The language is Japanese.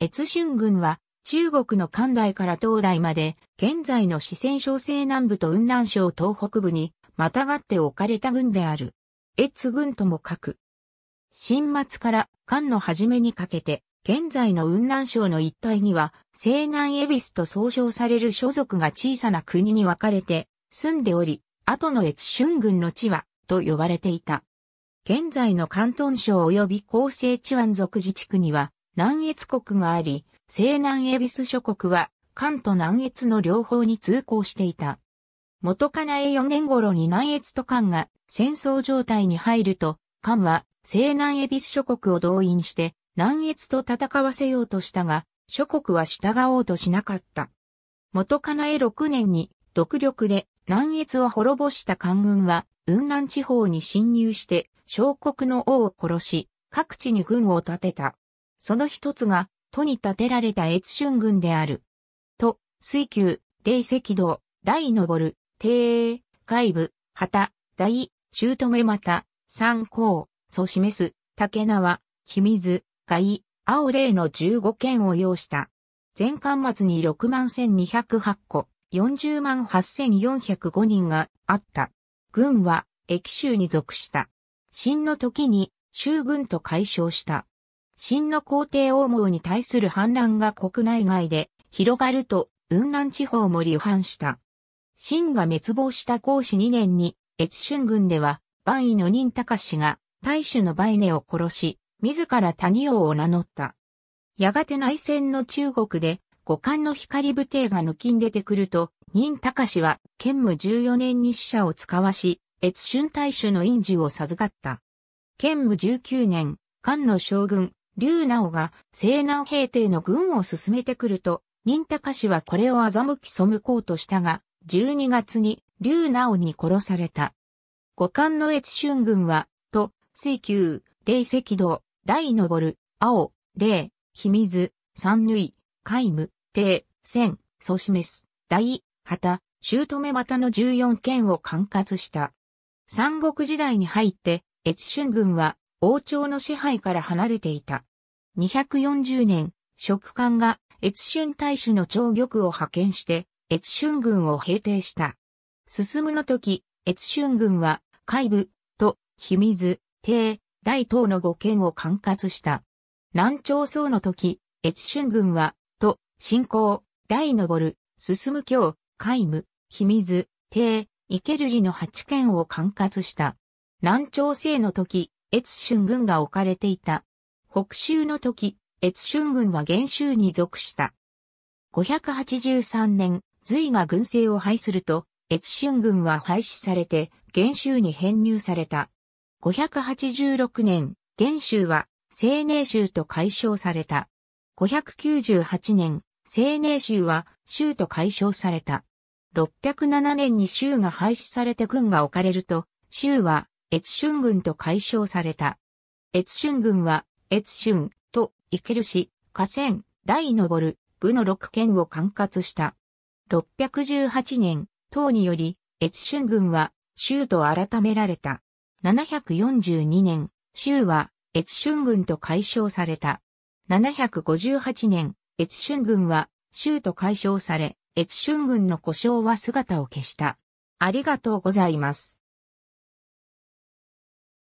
越春郡は中国の関代から東代まで現在の四川省西南部と雲南省東北部にまたがって置かれた郡である。越郡とも書く。新末から漢の初めにかけて現在の雲南省の一帯には西南恵比寿と総称される所属が小さな国に分かれて住んでおり、後の越春郡の地はと呼ばれていた。現在の関東省及び広西地安族自治区には、南越国があり、西南恵比寿諸国は関と南越の両方に通行していた。元カナへ4年頃に南越と関が戦争状態に入ると、関は西南恵比寿諸国を動員して南越と戦わせようとしたが、諸国は従おうとしなかった。元カナへ6年に独力で南越を滅ぼした官軍は雲南地方に侵入して小国の王を殺し、各地に軍を建てた。その一つが、都に建てられた越春軍である。都、水球、霊石道、大登る、帝海部、旗、大、ま又、三甲、祖示す、竹縄、秘水、海、青霊の15件を要した。全巻末に6万1208個、40万8405人があった。軍は、駅州に属した。新の時に、州軍と解消した。秦の皇帝王毛に対する反乱が国内外で広がると、雲南地方も離反した。秦が滅亡した後子2年に、越春軍では、万位の任隆氏が、大衆のバイネを殺し、自ら谷王を名乗った。やがて内戦の中国で、五冠の光武帝が抜きん出てくると、任隆氏は、剣武14年に死者を使わし、越春大衆の印字を授かった。剣武19年、漢の将軍、劉直が西南平定の軍を進めてくると、任高氏はこれを欺き背こうとしたが、12月に劉直に殺された。五冠の越春軍は、と、水球、霊石道、大昇、る、青、霊、秘密、三類、皆無、帝、千、そう示す、大、旗、姑股の14県を管轄した。三国時代に入って、越春軍は王朝の支配から離れていた。240年、食官が越春大使の長玉を派遣して、越春軍を平定した。進むの時、越春軍は、海部、と、秘密、帝、大東の五県を管轄した。南朝宋の時、越春軍は、と、進行、大登る、進む京、海部、秘密、帝、池瑠璃の八県を管轄した。南朝政の時、越春軍が置かれていた北州の時、越春軍は元州に属した。583年、隋が軍政を廃すると、越春軍は廃止されて、元州に編入された。586年、元州は、青年州と解消された。598年、青年州は、州と解消された。607年に州が廃止されて軍が置かれると、州は、越春軍と解消された。越春軍は、越春、と、池けるし、河川、大登る、部の六県を管轄した。618年、唐により、越春軍は、州と改められた。742年、州は、越春軍と解消された。758年、越春軍は、州と解消され、越春軍の故障は姿を消した。ありがとうございます。